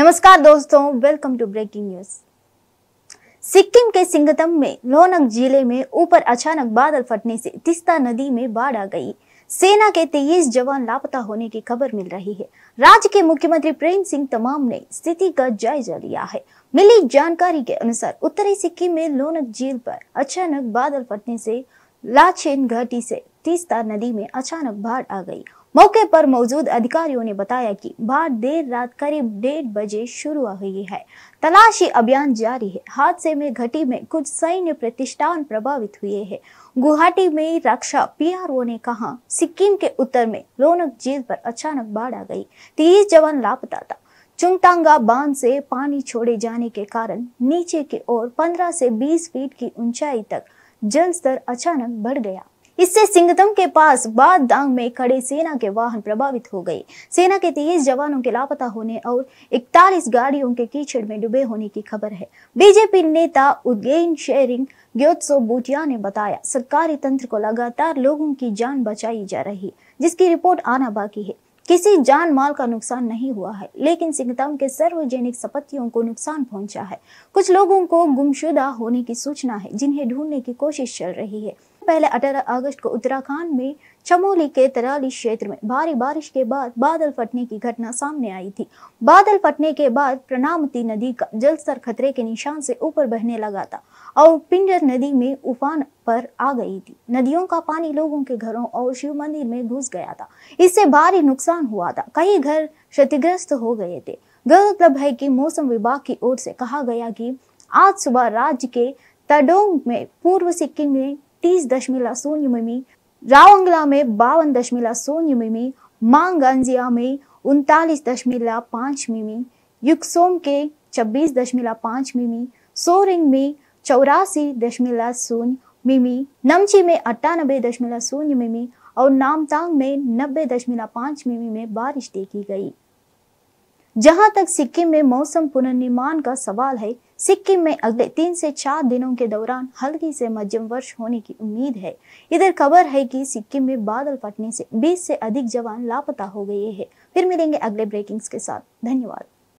नमस्कार दोस्तों welcome to breaking news Sikkim के सिंगतम में लोनक जिले में ऊपर अचानक बादल फटने से तिस्ता नदी में बाढ़ आ गई सेना के तेईस जवान लापता होने की खबर मिल रही है राज्य के मुख्यमंत्री प्रेम सिंह तमाम ने स्थिति का जायजा लिया है मिली जानकारी के अनुसार उत्तरी सिक्किम में लोनक झील पर अचानक बादल फटने से लाचेन घाटी से तीस्ता नदी में अचानक बाढ़ आ गई मौके पर मौजूद अधिकारियों ने बताया कि बाढ़ देर रात करीब डेढ़ बजे शुरू हुई है तलाशी अभियान जारी है हादसे में घटी में कुछ सैन्य प्रतिष्ठान प्रभावित हुए हैं गुवाहाटी में रक्षा पीआरओ ने कहा सिक्किम के उत्तर में रौनक झील पर अचानक बाढ़ आ गई तीस जवान लापता था चुंगतांगा बांध से पानी छोड़े जाने के कारण नीचे की ओर पंद्रह से बीस फीट की ऊंचाई तक जल स्तर अचानक बढ़ गया इससे सिंगदम के पास बाद दांग में खड़े सेना के वाहन प्रभावित हो गए सेना के तेईस जवानों के लापता होने और इकतालीस गाड़ियों के कीचड़ में डूबे होने की खबर है बीजेपी नेता उदगेन शेरिंग ग्योत्सो बुटिया ने बताया सरकारी तंत्र को लगातार लोगों की जान बचाई जा रही जिसकी रिपोर्ट आना बाकी है किसी जान माल का नुकसान नहीं हुआ है लेकिन सिंगतम के सार्वजनिक संपत्तियों को नुकसान पहुंचा है कुछ लोगों को गुमशुदा होने की सूचना है जिन्हें ढूंढने की कोशिश चल रही है पहले 18 अगस्त को उत्तराखंड में चमोली के तराली क्षेत्र में भारी बारिश के बाद बादल फटने की घटना सामने आई थी बादल फटने के बाद प्रणामती नदी का स्तर खतरे के निशान से ऊपर बहने लगा था और पिंडर नदी में उफान पर आ गई थी नदियों का पानी लोगों के घरों और शिव मंदिर में घुस गया था इससे भारी नुकसान हुआ था कई घर क्षतिग्रस्त हो गए थे गौरतलब है कि मौसम विभाग की ओर से कहा गया कि आज सुबह राज्य के तडोंग में पूर्व सिक्किम में तीस दशमलव शून्य मिमी रावंगला में बावन दशमलव शून्य मिमी मांगंजिया में उनतालीस दशमलव पाँच मिमी युक्सोम के छब्बीस दशमलव पाँच मिमी सोरिंग में चौरासी दशमलव शून्य मिमी नमची में अट्ठानबे दशमलव शून्य मिमी और नामतांग में नब्बे दशमलव पाँच मिमी में बारिश देखी गई जहां तक सिक्किम में मौसम पुनर्निर्माण का सवाल है सिक्किम में अगले तीन से चार दिनों के दौरान हल्की से मध्यम वर्ष होने की उम्मीद है इधर खबर है कि सिक्किम में बादल फटने से 20 से अधिक जवान लापता हो गए हैं फिर मिलेंगे अगले ब्रेकिंग्स के साथ धन्यवाद